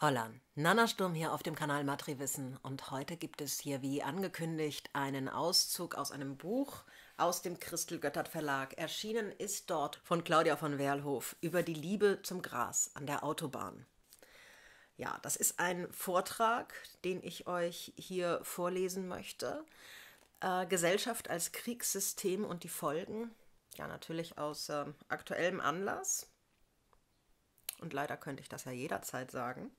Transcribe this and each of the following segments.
Holland, Nana Sturm hier auf dem Kanal Matriwissen und heute gibt es hier wie angekündigt einen Auszug aus einem Buch aus dem Christel Göttert Verlag. Erschienen ist dort von Claudia von Werlhof über die Liebe zum Gras an der Autobahn. Ja, das ist ein Vortrag, den ich euch hier vorlesen möchte. Äh, Gesellschaft als Kriegssystem und die Folgen. Ja, natürlich aus äh, aktuellem Anlass. Und leider könnte ich das ja jederzeit sagen.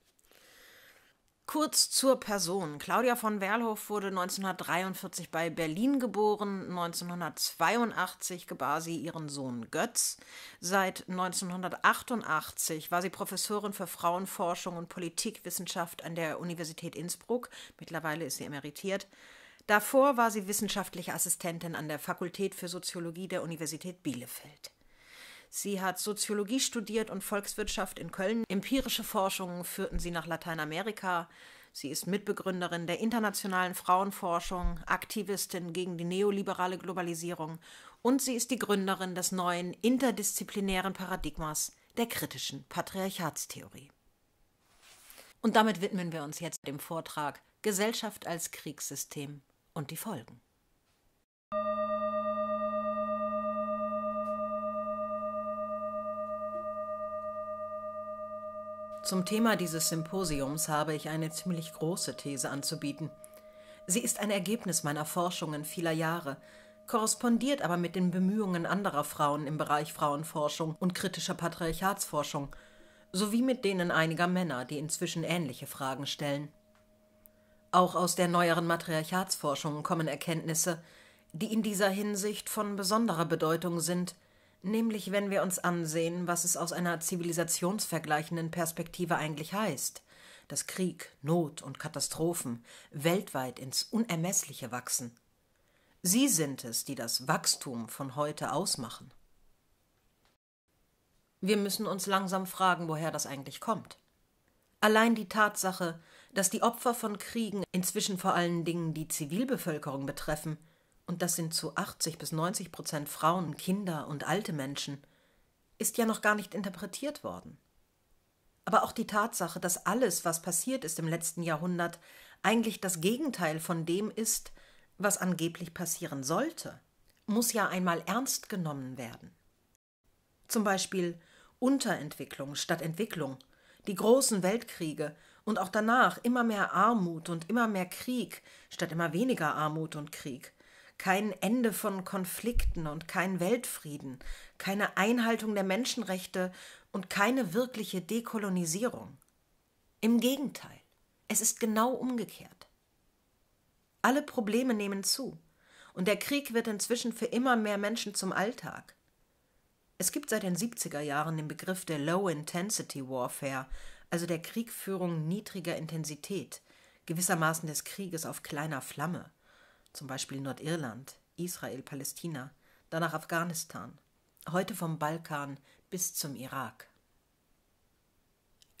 Kurz zur Person. Claudia von Werlhoff wurde 1943 bei Berlin geboren. 1982 gebar sie ihren Sohn Götz. Seit 1988 war sie Professorin für Frauenforschung und Politikwissenschaft an der Universität Innsbruck. Mittlerweile ist sie emeritiert. Davor war sie wissenschaftliche Assistentin an der Fakultät für Soziologie der Universität Bielefeld. Sie hat Soziologie studiert und Volkswirtschaft in Köln. Empirische Forschungen führten sie nach Lateinamerika. Sie ist Mitbegründerin der internationalen Frauenforschung, Aktivistin gegen die neoliberale Globalisierung und sie ist die Gründerin des neuen interdisziplinären Paradigmas der kritischen Patriarchatstheorie. Und damit widmen wir uns jetzt dem Vortrag Gesellschaft als Kriegssystem und die Folgen. Zum Thema dieses Symposiums habe ich eine ziemlich große These anzubieten. Sie ist ein Ergebnis meiner Forschungen vieler Jahre, korrespondiert aber mit den Bemühungen anderer Frauen im Bereich Frauenforschung und kritischer Patriarchatsforschung sowie mit denen einiger Männer, die inzwischen ähnliche Fragen stellen. Auch aus der neueren Matriarchatsforschung kommen Erkenntnisse, die in dieser Hinsicht von besonderer Bedeutung sind nämlich wenn wir uns ansehen, was es aus einer zivilisationsvergleichenden Perspektive eigentlich heißt, dass Krieg, Not und Katastrophen weltweit ins Unermessliche wachsen. Sie sind es, die das Wachstum von heute ausmachen. Wir müssen uns langsam fragen, woher das eigentlich kommt. Allein die Tatsache, dass die Opfer von Kriegen inzwischen vor allen Dingen die Zivilbevölkerung betreffen, und das sind zu 80 bis 90 Prozent Frauen, Kinder und alte Menschen, ist ja noch gar nicht interpretiert worden. Aber auch die Tatsache, dass alles, was passiert ist im letzten Jahrhundert, eigentlich das Gegenteil von dem ist, was angeblich passieren sollte, muss ja einmal ernst genommen werden. Zum Beispiel Unterentwicklung statt Entwicklung, die großen Weltkriege und auch danach immer mehr Armut und immer mehr Krieg statt immer weniger Armut und Krieg, kein Ende von Konflikten und kein Weltfrieden, keine Einhaltung der Menschenrechte und keine wirkliche Dekolonisierung. Im Gegenteil, es ist genau umgekehrt. Alle Probleme nehmen zu, und der Krieg wird inzwischen für immer mehr Menschen zum Alltag. Es gibt seit den 70er Jahren den Begriff der Low Intensity Warfare, also der Kriegführung niedriger Intensität, gewissermaßen des Krieges auf kleiner Flamme zum Beispiel Nordirland, Israel, Palästina, danach Afghanistan, heute vom Balkan bis zum Irak.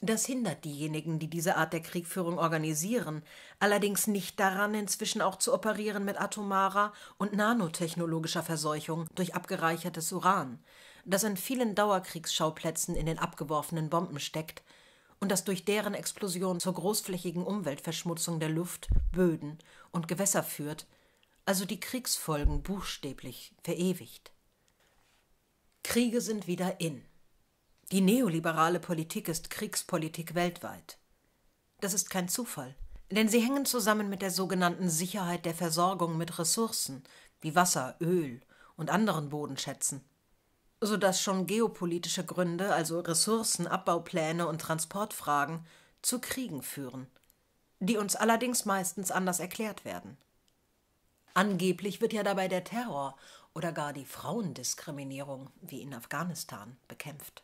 Das hindert diejenigen, die diese Art der Kriegführung organisieren, allerdings nicht daran, inzwischen auch zu operieren mit atomarer und nanotechnologischer Verseuchung durch abgereichertes Uran, das in vielen Dauerkriegsschauplätzen in den abgeworfenen Bomben steckt und das durch deren Explosion zur großflächigen Umweltverschmutzung der Luft, Böden und Gewässer führt – also die Kriegsfolgen buchstäblich verewigt. Kriege sind wieder in. Die neoliberale Politik ist Kriegspolitik weltweit. Das ist kein Zufall, denn sie hängen zusammen mit der sogenannten Sicherheit der Versorgung mit Ressourcen wie Wasser, Öl und anderen Bodenschätzen, so dass schon geopolitische Gründe, also Ressourcenabbaupläne und Transportfragen, zu Kriegen führen, die uns allerdings meistens anders erklärt werden. Angeblich wird ja dabei der Terror oder gar die Frauendiskriminierung wie in Afghanistan bekämpft.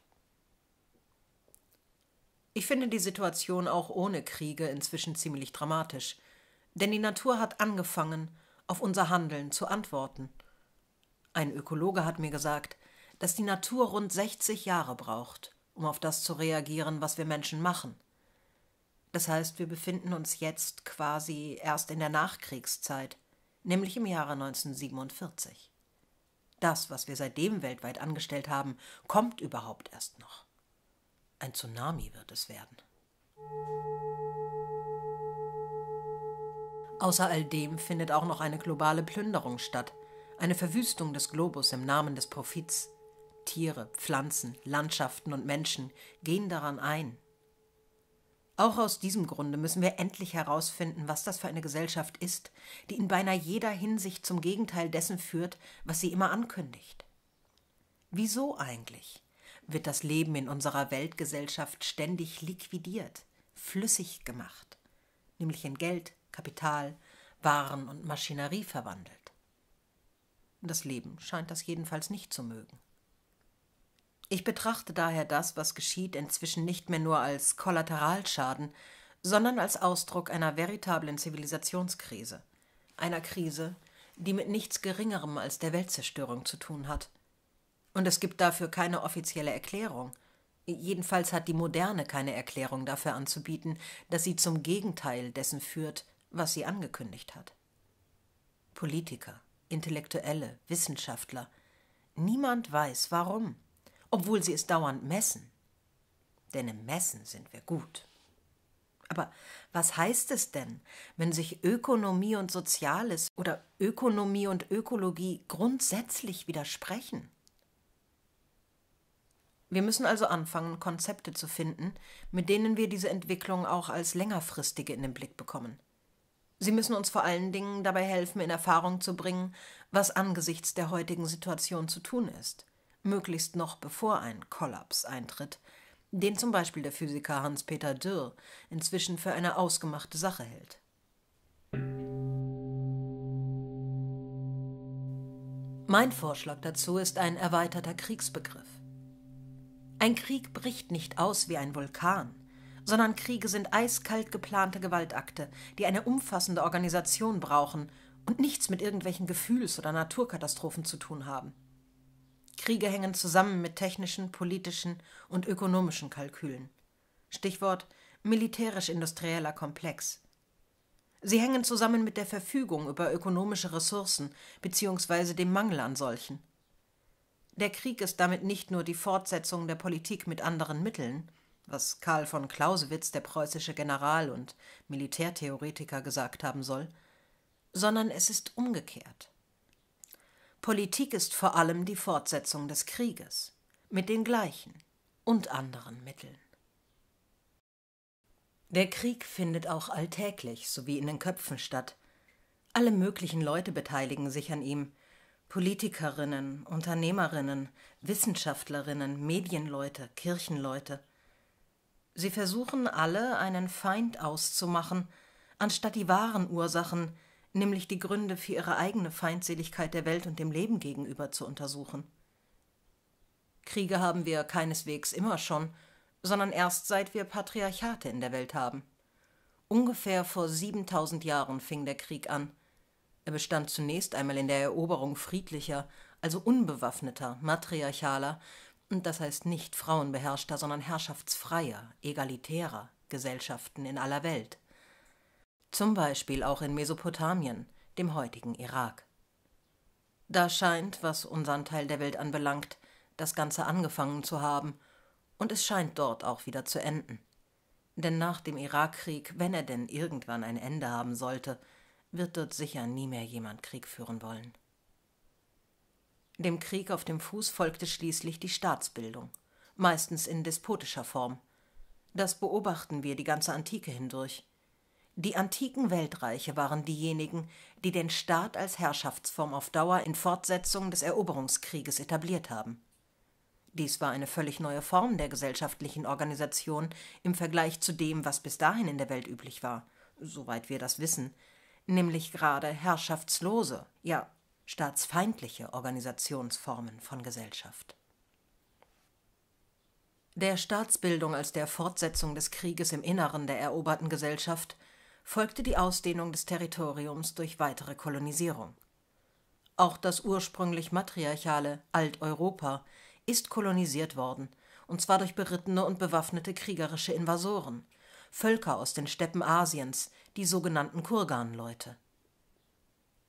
Ich finde die Situation auch ohne Kriege inzwischen ziemlich dramatisch, denn die Natur hat angefangen, auf unser Handeln zu antworten. Ein Ökologe hat mir gesagt, dass die Natur rund 60 Jahre braucht, um auf das zu reagieren, was wir Menschen machen. Das heißt, wir befinden uns jetzt quasi erst in der Nachkriegszeit nämlich im Jahre 1947. Das, was wir seitdem weltweit angestellt haben, kommt überhaupt erst noch. Ein Tsunami wird es werden. Außer all dem findet auch noch eine globale Plünderung statt, eine Verwüstung des Globus im Namen des Profits. Tiere, Pflanzen, Landschaften und Menschen gehen daran ein. Auch aus diesem Grunde müssen wir endlich herausfinden, was das für eine Gesellschaft ist, die in beinahe jeder Hinsicht zum Gegenteil dessen führt, was sie immer ankündigt. Wieso eigentlich wird das Leben in unserer Weltgesellschaft ständig liquidiert, flüssig gemacht, nämlich in Geld, Kapital, Waren und Maschinerie verwandelt? Das Leben scheint das jedenfalls nicht zu mögen. Ich betrachte daher das, was geschieht, inzwischen nicht mehr nur als Kollateralschaden, sondern als Ausdruck einer veritablen Zivilisationskrise. Einer Krise, die mit nichts Geringerem als der Weltzerstörung zu tun hat. Und es gibt dafür keine offizielle Erklärung. Jedenfalls hat die Moderne keine Erklärung dafür anzubieten, dass sie zum Gegenteil dessen führt, was sie angekündigt hat. Politiker, Intellektuelle, Wissenschaftler, niemand weiß warum obwohl sie es dauernd messen. Denn im Messen sind wir gut. Aber was heißt es denn, wenn sich Ökonomie und Soziales oder Ökonomie und Ökologie grundsätzlich widersprechen? Wir müssen also anfangen, Konzepte zu finden, mit denen wir diese Entwicklung auch als längerfristige in den Blick bekommen. Sie müssen uns vor allen Dingen dabei helfen, in Erfahrung zu bringen, was angesichts der heutigen Situation zu tun ist möglichst noch bevor ein Kollaps eintritt, den zum Beispiel der Physiker Hans-Peter Dürr inzwischen für eine ausgemachte Sache hält. Mein Vorschlag dazu ist ein erweiterter Kriegsbegriff. Ein Krieg bricht nicht aus wie ein Vulkan, sondern Kriege sind eiskalt geplante Gewaltakte, die eine umfassende Organisation brauchen und nichts mit irgendwelchen Gefühls- oder Naturkatastrophen zu tun haben. Kriege hängen zusammen mit technischen, politischen und ökonomischen Kalkülen. Stichwort militärisch-industrieller Komplex. Sie hängen zusammen mit der Verfügung über ökonomische Ressourcen bzw. dem Mangel an solchen. Der Krieg ist damit nicht nur die Fortsetzung der Politik mit anderen Mitteln, was Karl von Clausewitz, der preußische General und Militärtheoretiker, gesagt haben soll, sondern es ist umgekehrt. Politik ist vor allem die Fortsetzung des Krieges mit den gleichen und anderen Mitteln. Der Krieg findet auch alltäglich sowie in den Köpfen statt. Alle möglichen Leute beteiligen sich an ihm. Politikerinnen, Unternehmerinnen, Wissenschaftlerinnen, Medienleute, Kirchenleute. Sie versuchen alle, einen Feind auszumachen, anstatt die wahren Ursachen, nämlich die Gründe für ihre eigene Feindseligkeit der Welt und dem Leben gegenüber zu untersuchen. Kriege haben wir keineswegs immer schon, sondern erst seit wir Patriarchate in der Welt haben. Ungefähr vor 7000 Jahren fing der Krieg an. Er bestand zunächst einmal in der Eroberung friedlicher, also unbewaffneter, matriarchaler, und das heißt nicht frauenbeherrschter, sondern herrschaftsfreier, egalitärer Gesellschaften in aller Welt zum Beispiel auch in Mesopotamien, dem heutigen Irak. Da scheint, was unseren Teil der Welt anbelangt, das Ganze angefangen zu haben, und es scheint dort auch wieder zu enden. Denn nach dem Irakkrieg, wenn er denn irgendwann ein Ende haben sollte, wird dort sicher nie mehr jemand Krieg führen wollen. Dem Krieg auf dem Fuß folgte schließlich die Staatsbildung, meistens in despotischer Form. Das beobachten wir die ganze Antike hindurch. Die antiken Weltreiche waren diejenigen, die den Staat als Herrschaftsform auf Dauer in Fortsetzung des Eroberungskrieges etabliert haben. Dies war eine völlig neue Form der gesellschaftlichen Organisation im Vergleich zu dem, was bis dahin in der Welt üblich war, soweit wir das wissen, nämlich gerade herrschaftslose, ja staatsfeindliche Organisationsformen von Gesellschaft. Der Staatsbildung als der Fortsetzung des Krieges im Inneren der eroberten Gesellschaft folgte die Ausdehnung des Territoriums durch weitere Kolonisierung. Auch das ursprünglich matriarchale Alteuropa ist kolonisiert worden, und zwar durch berittene und bewaffnete kriegerische Invasoren, Völker aus den Steppen Asiens, die sogenannten Kurganleute.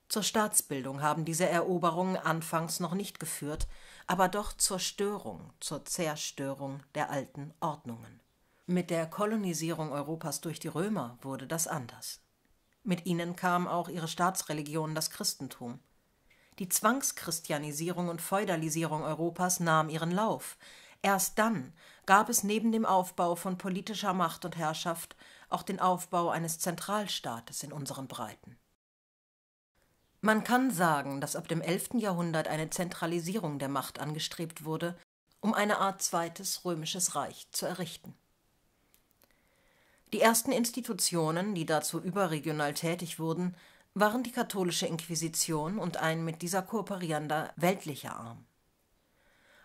Zur Staatsbildung haben diese Eroberungen anfangs noch nicht geführt, aber doch zur Störung, zur Zerstörung der alten Ordnungen mit der Kolonisierung Europas durch die Römer wurde das anders. Mit ihnen kam auch ihre Staatsreligion, das Christentum. Die Zwangschristianisierung und Feudalisierung Europas nahm ihren Lauf. Erst dann gab es neben dem Aufbau von politischer Macht und Herrschaft auch den Aufbau eines Zentralstaates in unseren Breiten. Man kann sagen, dass ab dem 11. Jahrhundert eine Zentralisierung der Macht angestrebt wurde, um eine Art zweites römisches Reich zu errichten die ersten Institutionen, die dazu überregional tätig wurden, waren die katholische Inquisition und ein mit dieser kooperierender weltlicher Arm.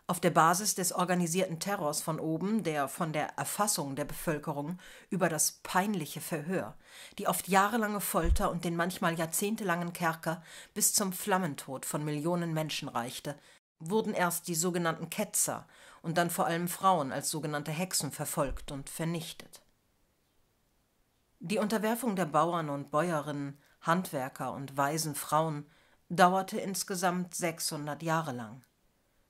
Auf der Basis des organisierten Terrors von oben, der von der Erfassung der Bevölkerung über das peinliche Verhör, die oft jahrelange Folter und den manchmal jahrzehntelangen Kerker bis zum Flammentod von Millionen Menschen reichte, wurden erst die sogenannten Ketzer und dann vor allem Frauen als sogenannte Hexen verfolgt und vernichtet die Unterwerfung der Bauern und Bäuerinnen, Handwerker und weisen Frauen dauerte insgesamt 600 Jahre lang.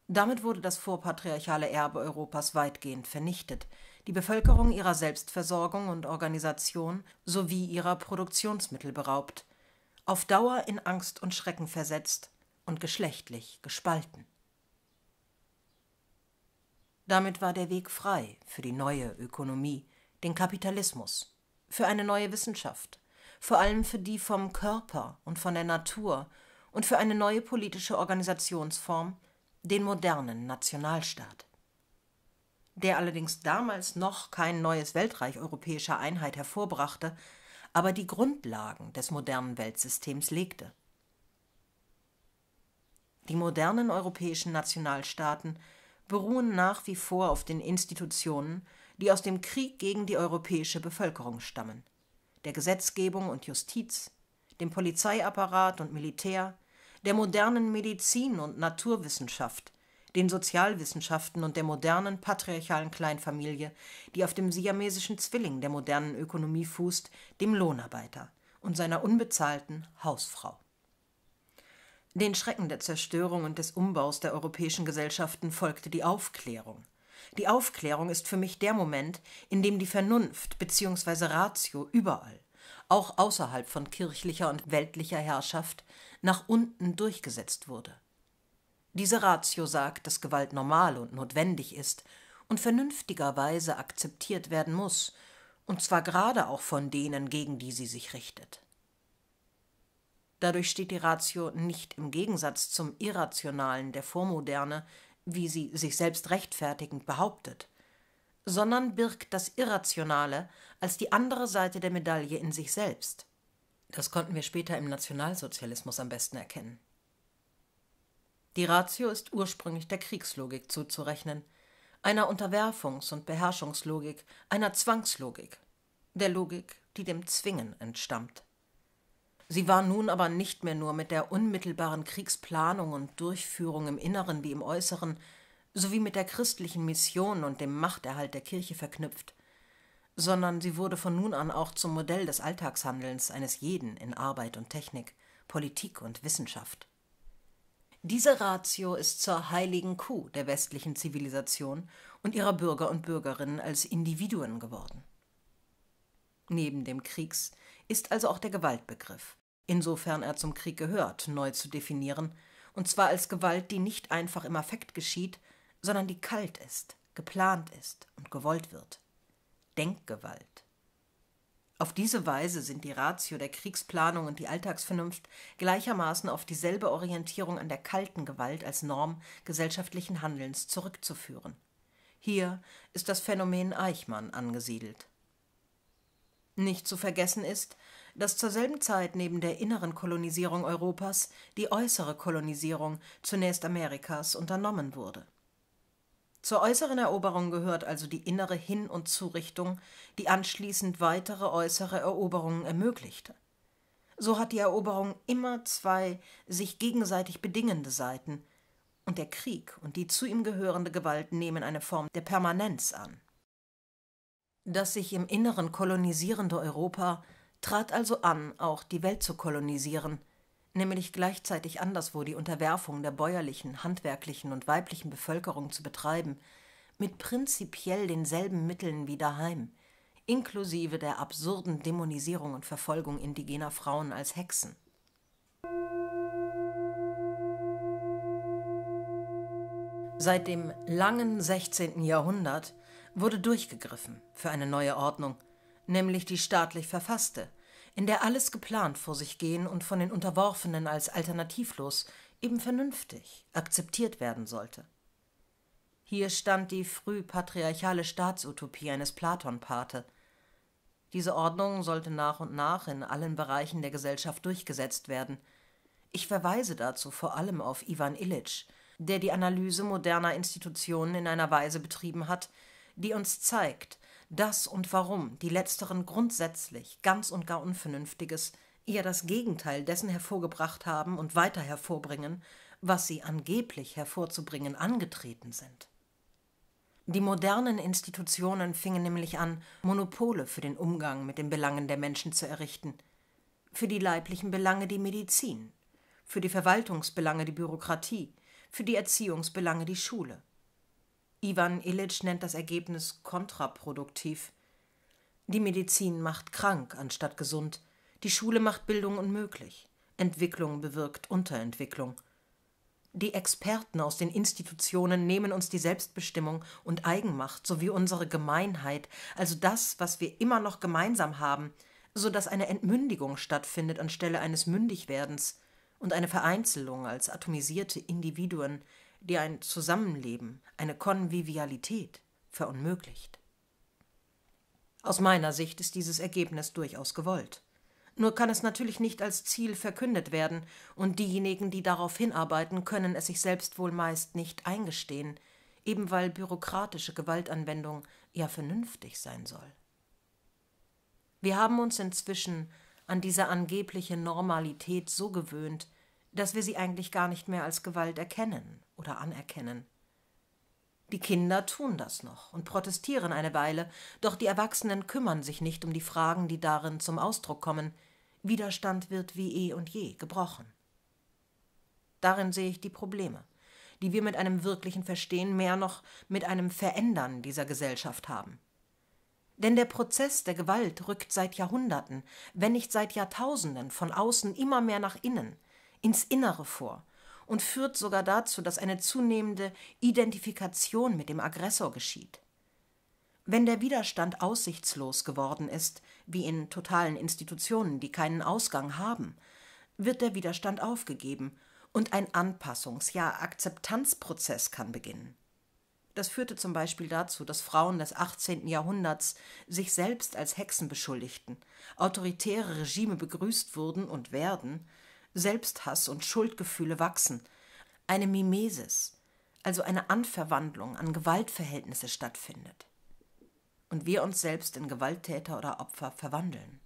Damit wurde das vorpatriarchale Erbe Europas weitgehend vernichtet, die Bevölkerung ihrer Selbstversorgung und Organisation sowie ihrer Produktionsmittel beraubt, auf Dauer in Angst und Schrecken versetzt und geschlechtlich gespalten. Damit war der Weg frei für die neue Ökonomie, den Kapitalismus für eine neue Wissenschaft, vor allem für die vom Körper und von der Natur und für eine neue politische Organisationsform, den modernen Nationalstaat. Der allerdings damals noch kein neues Weltreich europäischer Einheit hervorbrachte, aber die Grundlagen des modernen Weltsystems legte. Die modernen europäischen Nationalstaaten beruhen nach wie vor auf den Institutionen die aus dem Krieg gegen die europäische Bevölkerung stammen, der Gesetzgebung und Justiz, dem Polizeiapparat und Militär, der modernen Medizin und Naturwissenschaft, den Sozialwissenschaften und der modernen patriarchalen Kleinfamilie, die auf dem siamesischen Zwilling der modernen Ökonomie fußt, dem Lohnarbeiter und seiner unbezahlten Hausfrau. Den Schrecken der Zerstörung und des Umbaus der europäischen Gesellschaften folgte die Aufklärung die Aufklärung ist für mich der Moment, in dem die Vernunft bzw. Ratio überall, auch außerhalb von kirchlicher und weltlicher Herrschaft, nach unten durchgesetzt wurde. Diese Ratio sagt, dass Gewalt normal und notwendig ist und vernünftigerweise akzeptiert werden muss, und zwar gerade auch von denen, gegen die sie sich richtet. Dadurch steht die Ratio nicht im Gegensatz zum Irrationalen der Vormoderne, wie sie sich selbst rechtfertigend behauptet, sondern birgt das Irrationale als die andere Seite der Medaille in sich selbst. Das konnten wir später im Nationalsozialismus am besten erkennen. Die Ratio ist ursprünglich der Kriegslogik zuzurechnen, einer Unterwerfungs- und Beherrschungslogik, einer Zwangslogik, der Logik, die dem Zwingen entstammt. Sie war nun aber nicht mehr nur mit der unmittelbaren Kriegsplanung und Durchführung im Inneren wie im Äußeren sowie mit der christlichen Mission und dem Machterhalt der Kirche verknüpft, sondern sie wurde von nun an auch zum Modell des Alltagshandelns eines jeden in Arbeit und Technik, Politik und Wissenschaft. Diese Ratio ist zur heiligen Kuh der westlichen Zivilisation und ihrer Bürger und Bürgerinnen als Individuen geworden. Neben dem Kriegs- ist also auch der Gewaltbegriff insofern er zum Krieg gehört, neu zu definieren, und zwar als Gewalt, die nicht einfach im Affekt geschieht, sondern die kalt ist, geplant ist und gewollt wird. Denkgewalt. Auf diese Weise sind die Ratio der Kriegsplanung und die Alltagsvernunft gleichermaßen auf dieselbe Orientierung an der kalten Gewalt als Norm gesellschaftlichen Handelns zurückzuführen. Hier ist das Phänomen Eichmann angesiedelt. Nicht zu vergessen ist, dass zur selben Zeit neben der inneren Kolonisierung Europas die äußere Kolonisierung, zunächst Amerikas, unternommen wurde. Zur äußeren Eroberung gehört also die innere Hin und Zurichtung, die anschließend weitere äußere Eroberungen ermöglichte. So hat die Eroberung immer zwei sich gegenseitig bedingende Seiten, und der Krieg und die zu ihm gehörende Gewalt nehmen eine Form der Permanenz an. Dass sich im Inneren kolonisierende Europa trat also an, auch die Welt zu kolonisieren, nämlich gleichzeitig anderswo die Unterwerfung der bäuerlichen, handwerklichen und weiblichen Bevölkerung zu betreiben, mit prinzipiell denselben Mitteln wie daheim, inklusive der absurden Dämonisierung und Verfolgung indigener Frauen als Hexen. Seit dem langen 16. Jahrhundert wurde durchgegriffen für eine neue Ordnung, nämlich die staatlich verfasste, in der alles geplant vor sich gehen und von den Unterworfenen als alternativlos, eben vernünftig, akzeptiert werden sollte. Hier stand die früh patriarchale Staatsutopie eines Platon-Pate. Diese Ordnung sollte nach und nach in allen Bereichen der Gesellschaft durchgesetzt werden. Ich verweise dazu vor allem auf Ivan Illich, der die Analyse moderner Institutionen in einer Weise betrieben hat, die uns zeigt, das und warum, die letzteren grundsätzlich ganz und gar Unvernünftiges, eher das Gegenteil dessen hervorgebracht haben und weiter hervorbringen, was sie angeblich hervorzubringen angetreten sind. Die modernen Institutionen fingen nämlich an, Monopole für den Umgang mit den Belangen der Menschen zu errichten. Für die leiblichen Belange die Medizin, für die Verwaltungsbelange die Bürokratie, für die Erziehungsbelange die Schule – Ivan Illich nennt das Ergebnis kontraproduktiv. Die Medizin macht krank anstatt gesund. Die Schule macht Bildung unmöglich. Entwicklung bewirkt Unterentwicklung. Die Experten aus den Institutionen nehmen uns die Selbstbestimmung und Eigenmacht sowie unsere Gemeinheit, also das, was wir immer noch gemeinsam haben, so dass eine Entmündigung stattfindet anstelle eines Mündigwerdens und eine Vereinzelung als atomisierte Individuen, die ein Zusammenleben, eine Konvivialität verunmöglicht. Aus meiner Sicht ist dieses Ergebnis durchaus gewollt. Nur kann es natürlich nicht als Ziel verkündet werden, und diejenigen, die darauf hinarbeiten, können es sich selbst wohl meist nicht eingestehen, eben weil bürokratische Gewaltanwendung ja vernünftig sein soll. Wir haben uns inzwischen an diese angebliche Normalität so gewöhnt, dass wir sie eigentlich gar nicht mehr als Gewalt erkennen oder anerkennen. Die Kinder tun das noch und protestieren eine Weile, doch die Erwachsenen kümmern sich nicht um die Fragen, die darin zum Ausdruck kommen. Widerstand wird wie eh und je gebrochen. Darin sehe ich die Probleme, die wir mit einem wirklichen Verstehen mehr noch mit einem Verändern dieser Gesellschaft haben. Denn der Prozess der Gewalt rückt seit Jahrhunderten, wenn nicht seit Jahrtausenden, von außen immer mehr nach innen, ins Innere vor, und führt sogar dazu, dass eine zunehmende Identifikation mit dem Aggressor geschieht. Wenn der Widerstand aussichtslos geworden ist, wie in totalen Institutionen, die keinen Ausgang haben, wird der Widerstand aufgegeben und ein Anpassungs-, ja Akzeptanzprozess kann beginnen. Das führte zum Beispiel dazu, dass Frauen des 18. Jahrhunderts sich selbst als Hexen beschuldigten, autoritäre Regime begrüßt wurden und werden, Selbsthass und Schuldgefühle wachsen, eine Mimesis, also eine Anverwandlung an Gewaltverhältnisse stattfindet und wir uns selbst in Gewalttäter oder Opfer verwandeln.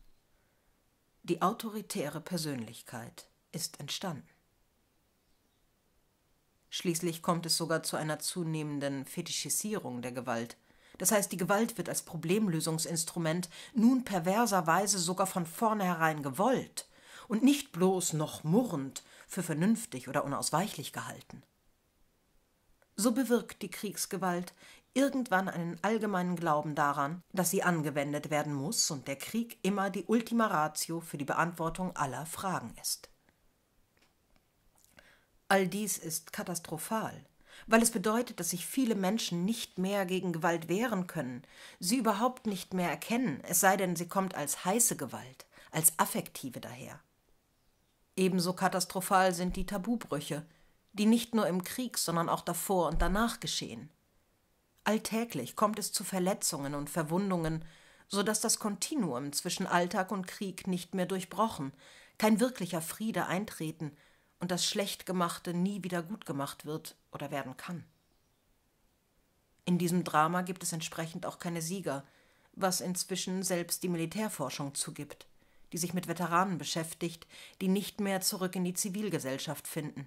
Die autoritäre Persönlichkeit ist entstanden. Schließlich kommt es sogar zu einer zunehmenden Fetischisierung der Gewalt. Das heißt, die Gewalt wird als Problemlösungsinstrument nun perverserweise sogar von vornherein gewollt und nicht bloß noch murrend für vernünftig oder unausweichlich gehalten. So bewirkt die Kriegsgewalt irgendwann einen allgemeinen Glauben daran, dass sie angewendet werden muss und der Krieg immer die Ultima Ratio für die Beantwortung aller Fragen ist. All dies ist katastrophal, weil es bedeutet, dass sich viele Menschen nicht mehr gegen Gewalt wehren können, sie überhaupt nicht mehr erkennen, es sei denn, sie kommt als heiße Gewalt, als affektive daher. Ebenso katastrophal sind die Tabubrüche, die nicht nur im Krieg, sondern auch davor und danach geschehen. Alltäglich kommt es zu Verletzungen und Verwundungen, so dass das Kontinuum zwischen Alltag und Krieg nicht mehr durchbrochen, kein wirklicher Friede eintreten und das Schlechtgemachte nie wieder gut gemacht wird oder werden kann. In diesem Drama gibt es entsprechend auch keine Sieger, was inzwischen selbst die Militärforschung zugibt die sich mit Veteranen beschäftigt, die nicht mehr zurück in die Zivilgesellschaft finden.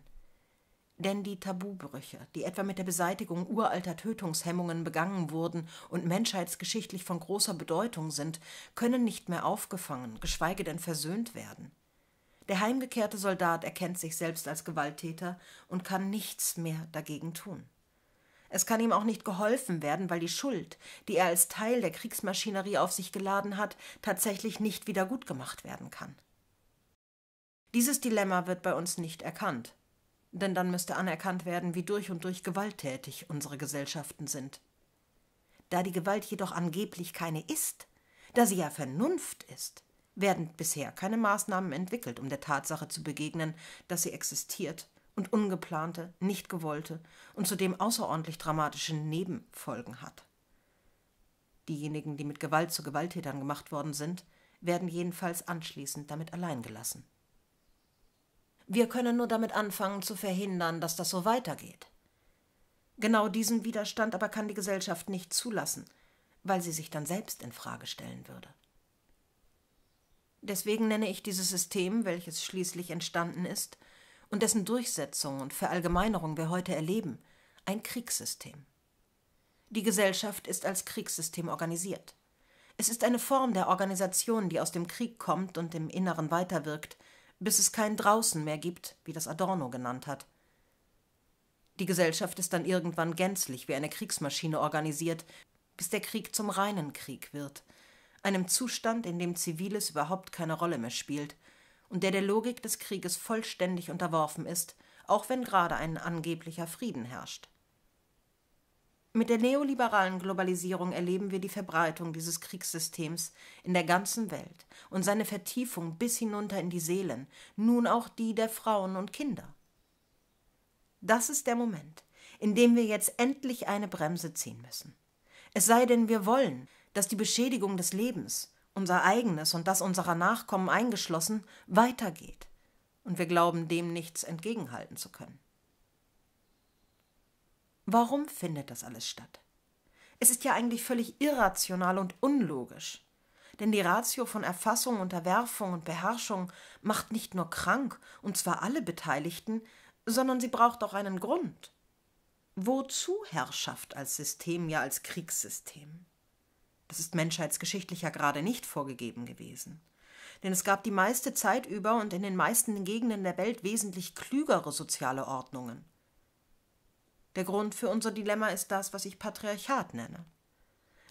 Denn die Tabubrüche, die etwa mit der Beseitigung uralter Tötungshemmungen begangen wurden und menschheitsgeschichtlich von großer Bedeutung sind, können nicht mehr aufgefangen, geschweige denn versöhnt werden. Der heimgekehrte Soldat erkennt sich selbst als Gewalttäter und kann nichts mehr dagegen tun es kann ihm auch nicht geholfen werden, weil die Schuld, die er als Teil der Kriegsmaschinerie auf sich geladen hat, tatsächlich nicht wieder gut gemacht werden kann. Dieses Dilemma wird bei uns nicht erkannt, denn dann müsste anerkannt werden, wie durch und durch gewalttätig unsere Gesellschaften sind. Da die Gewalt jedoch angeblich keine ist, da sie ja Vernunft ist, werden bisher keine Maßnahmen entwickelt, um der Tatsache zu begegnen, dass sie existiert und ungeplante, nicht gewollte und zudem außerordentlich dramatische Nebenfolgen hat. Diejenigen, die mit Gewalt zu Gewalttätern gemacht worden sind, werden jedenfalls anschließend damit allein gelassen. Wir können nur damit anfangen zu verhindern, dass das so weitergeht. Genau diesen Widerstand aber kann die Gesellschaft nicht zulassen, weil sie sich dann selbst in Frage stellen würde. Deswegen nenne ich dieses System, welches schließlich entstanden ist, und dessen Durchsetzung und Verallgemeinerung wir heute erleben, ein Kriegssystem. Die Gesellschaft ist als Kriegssystem organisiert. Es ist eine Form der Organisation, die aus dem Krieg kommt und im Inneren weiterwirkt, bis es kein Draußen mehr gibt, wie das Adorno genannt hat. Die Gesellschaft ist dann irgendwann gänzlich wie eine Kriegsmaschine organisiert, bis der Krieg zum reinen Krieg wird, einem Zustand, in dem Ziviles überhaupt keine Rolle mehr spielt, und der der Logik des Krieges vollständig unterworfen ist, auch wenn gerade ein angeblicher Frieden herrscht. Mit der neoliberalen Globalisierung erleben wir die Verbreitung dieses Kriegssystems in der ganzen Welt und seine Vertiefung bis hinunter in die Seelen, nun auch die der Frauen und Kinder. Das ist der Moment, in dem wir jetzt endlich eine Bremse ziehen müssen. Es sei denn, wir wollen, dass die Beschädigung des Lebens unser eigenes und das unserer Nachkommen eingeschlossen, weitergeht, und wir glauben dem nichts entgegenhalten zu können. Warum findet das alles statt? Es ist ja eigentlich völlig irrational und unlogisch. Denn die Ratio von Erfassung, Unterwerfung und Beherrschung macht nicht nur krank, und zwar alle Beteiligten, sondern sie braucht auch einen Grund. Wozu Herrschaft als System, ja als Kriegssystem? Das ist menschheitsgeschichtlich ja gerade nicht vorgegeben gewesen. Denn es gab die meiste Zeit über und in den meisten Gegenden der Welt wesentlich klügere soziale Ordnungen. Der Grund für unser Dilemma ist das, was ich Patriarchat nenne.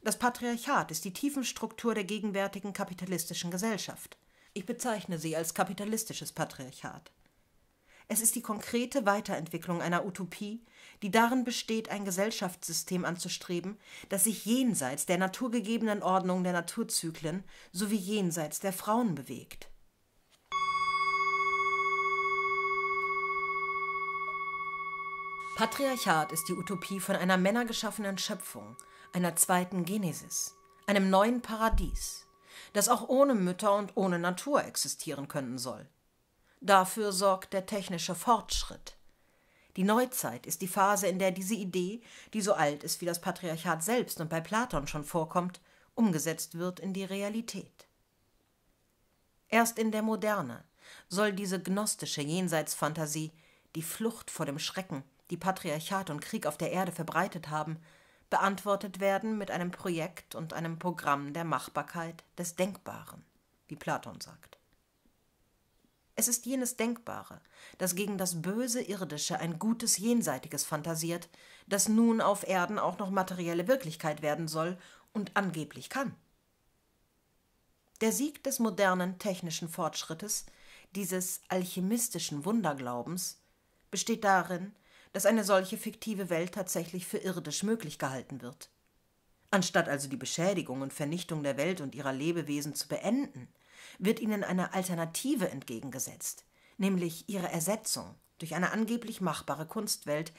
Das Patriarchat ist die Tiefenstruktur der gegenwärtigen kapitalistischen Gesellschaft. Ich bezeichne sie als kapitalistisches Patriarchat. Es ist die konkrete Weiterentwicklung einer Utopie, die darin besteht, ein Gesellschaftssystem anzustreben, das sich jenseits der naturgegebenen Ordnung der Naturzyklen sowie jenseits der Frauen bewegt. Patriarchat ist die Utopie von einer männergeschaffenen Schöpfung, einer zweiten Genesis, einem neuen Paradies, das auch ohne Mütter und ohne Natur existieren können soll. Dafür sorgt der technische Fortschritt. Die Neuzeit ist die Phase, in der diese Idee, die so alt ist wie das Patriarchat selbst und bei Platon schon vorkommt, umgesetzt wird in die Realität. Erst in der Moderne soll diese gnostische Jenseitsfantasie, die Flucht vor dem Schrecken, die Patriarchat und Krieg auf der Erde verbreitet haben, beantwortet werden mit einem Projekt und einem Programm der Machbarkeit des Denkbaren, wie Platon sagt. Es ist jenes Denkbare, das gegen das böse Irdische ein gutes Jenseitiges fantasiert, das nun auf Erden auch noch materielle Wirklichkeit werden soll und angeblich kann. Der Sieg des modernen technischen Fortschrittes, dieses alchemistischen Wunderglaubens, besteht darin, dass eine solche fiktive Welt tatsächlich für irdisch möglich gehalten wird. Anstatt also die Beschädigung und Vernichtung der Welt und ihrer Lebewesen zu beenden, wird ihnen eine Alternative entgegengesetzt, nämlich ihre Ersetzung durch eine angeblich machbare Kunstwelt,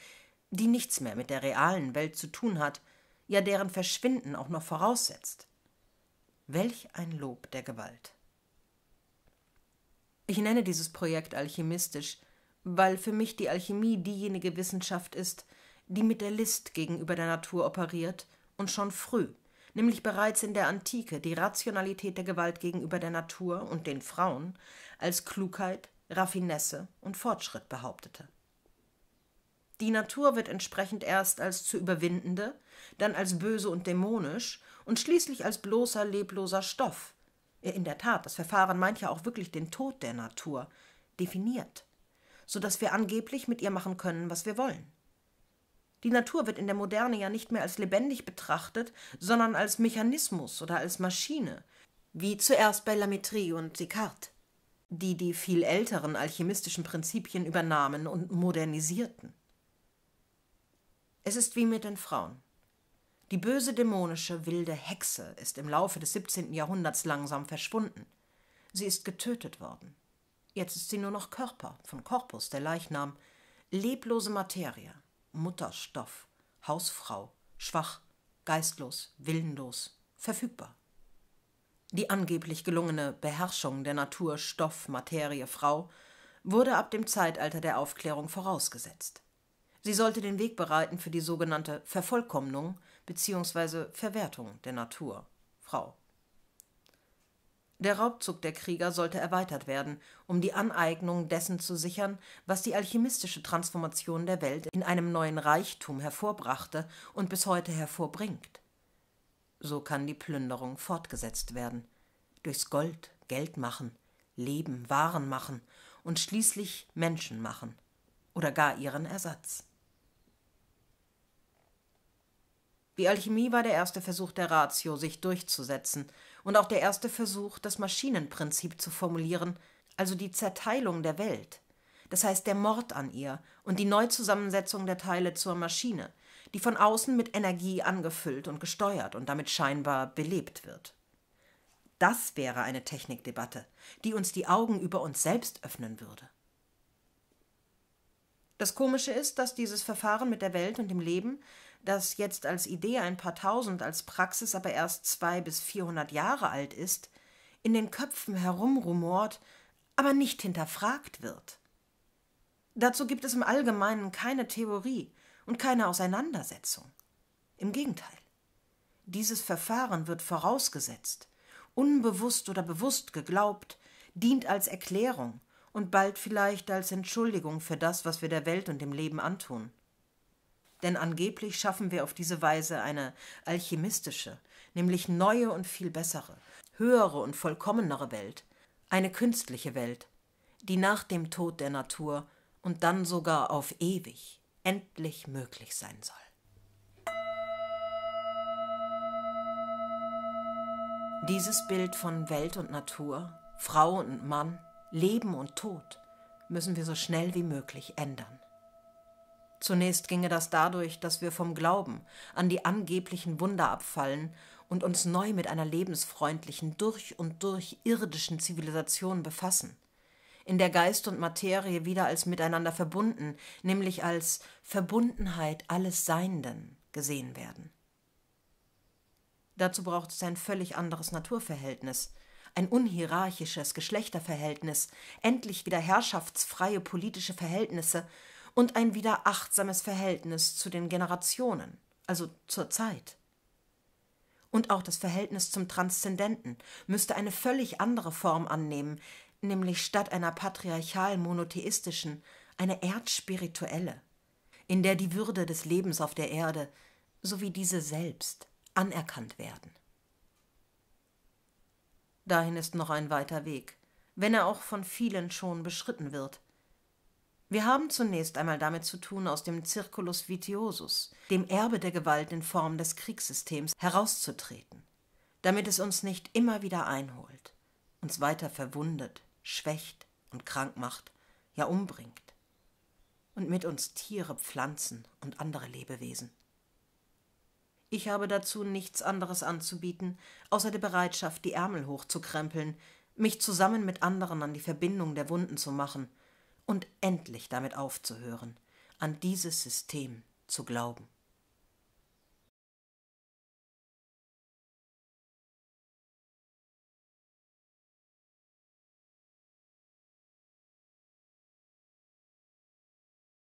die nichts mehr mit der realen Welt zu tun hat, ja deren Verschwinden auch noch voraussetzt. Welch ein Lob der Gewalt. Ich nenne dieses Projekt alchemistisch, weil für mich die Alchemie diejenige Wissenschaft ist, die mit der List gegenüber der Natur operiert und schon früh nämlich bereits in der Antike die Rationalität der Gewalt gegenüber der Natur und den Frauen als Klugheit, Raffinesse und Fortschritt behauptete. Die Natur wird entsprechend erst als zu überwindende, dann als böse und dämonisch und schließlich als bloßer, lebloser Stoff. In der Tat, das Verfahren meint ja auch wirklich den Tod der Natur, definiert, sodass wir angeblich mit ihr machen können, was wir wollen. Die Natur wird in der Moderne ja nicht mehr als lebendig betrachtet, sondern als Mechanismus oder als Maschine, wie zuerst bei Lametrie und Descartes, die die viel älteren alchemistischen Prinzipien übernahmen und modernisierten. Es ist wie mit den Frauen. Die böse dämonische wilde Hexe ist im Laufe des 17. Jahrhunderts langsam verschwunden. Sie ist getötet worden. Jetzt ist sie nur noch Körper, von Korpus der Leichnam, leblose Materie. Mutterstoff, Hausfrau, schwach, geistlos, willenlos, verfügbar. Die angeblich gelungene Beherrschung der Natur Stoff, Materie, Frau wurde ab dem Zeitalter der Aufklärung vorausgesetzt. Sie sollte den Weg bereiten für die sogenannte Vervollkommnung bzw. Verwertung der Natur Frau. Der Raubzug der Krieger sollte erweitert werden, um die Aneignung dessen zu sichern, was die alchemistische Transformation der Welt in einem neuen Reichtum hervorbrachte und bis heute hervorbringt. So kann die Plünderung fortgesetzt werden. Durchs Gold Geld machen, Leben Waren machen und schließlich Menschen machen. Oder gar ihren Ersatz. Die Alchemie war der erste Versuch der Ratio, sich durchzusetzen – und auch der erste Versuch, das Maschinenprinzip zu formulieren, also die Zerteilung der Welt. Das heißt der Mord an ihr und die Neuzusammensetzung der Teile zur Maschine, die von außen mit Energie angefüllt und gesteuert und damit scheinbar belebt wird. Das wäre eine Technikdebatte, die uns die Augen über uns selbst öffnen würde. Das Komische ist, dass dieses Verfahren mit der Welt und dem Leben das jetzt als Idee ein paar tausend, als Praxis aber erst zwei bis vierhundert Jahre alt ist, in den Köpfen herumrumort, aber nicht hinterfragt wird. Dazu gibt es im Allgemeinen keine Theorie und keine Auseinandersetzung. Im Gegenteil. Dieses Verfahren wird vorausgesetzt, unbewusst oder bewusst geglaubt, dient als Erklärung und bald vielleicht als Entschuldigung für das, was wir der Welt und dem Leben antun denn angeblich schaffen wir auf diese Weise eine alchemistische, nämlich neue und viel bessere, höhere und vollkommenere Welt, eine künstliche Welt, die nach dem Tod der Natur und dann sogar auf ewig endlich möglich sein soll. Dieses Bild von Welt und Natur, Frau und Mann, Leben und Tod müssen wir so schnell wie möglich ändern. Zunächst ginge das dadurch, dass wir vom Glauben an die angeblichen Wunder abfallen und uns neu mit einer lebensfreundlichen, durch und durch irdischen Zivilisation befassen, in der Geist und Materie wieder als miteinander verbunden, nämlich als Verbundenheit alles Seienden gesehen werden. Dazu braucht es ein völlig anderes Naturverhältnis, ein unhierarchisches Geschlechterverhältnis, endlich wieder herrschaftsfreie politische Verhältnisse, und ein wieder achtsames Verhältnis zu den Generationen, also zur Zeit. Und auch das Verhältnis zum Transzendenten müsste eine völlig andere Form annehmen, nämlich statt einer patriarchal monotheistischen eine erdspirituelle, in der die Würde des Lebens auf der Erde sowie diese selbst anerkannt werden. Dahin ist noch ein weiter Weg, wenn er auch von vielen schon beschritten wird, wir haben zunächst einmal damit zu tun, aus dem Circulus vitiosus, dem Erbe der Gewalt in Form des Kriegssystems, herauszutreten, damit es uns nicht immer wieder einholt, uns weiter verwundet, schwächt und krank macht, ja umbringt. Und mit uns Tiere, Pflanzen und andere Lebewesen. Ich habe dazu nichts anderes anzubieten, außer der Bereitschaft, die Ärmel hochzukrempeln, mich zusammen mit anderen an die Verbindung der Wunden zu machen – und endlich damit aufzuhören, an dieses System zu glauben.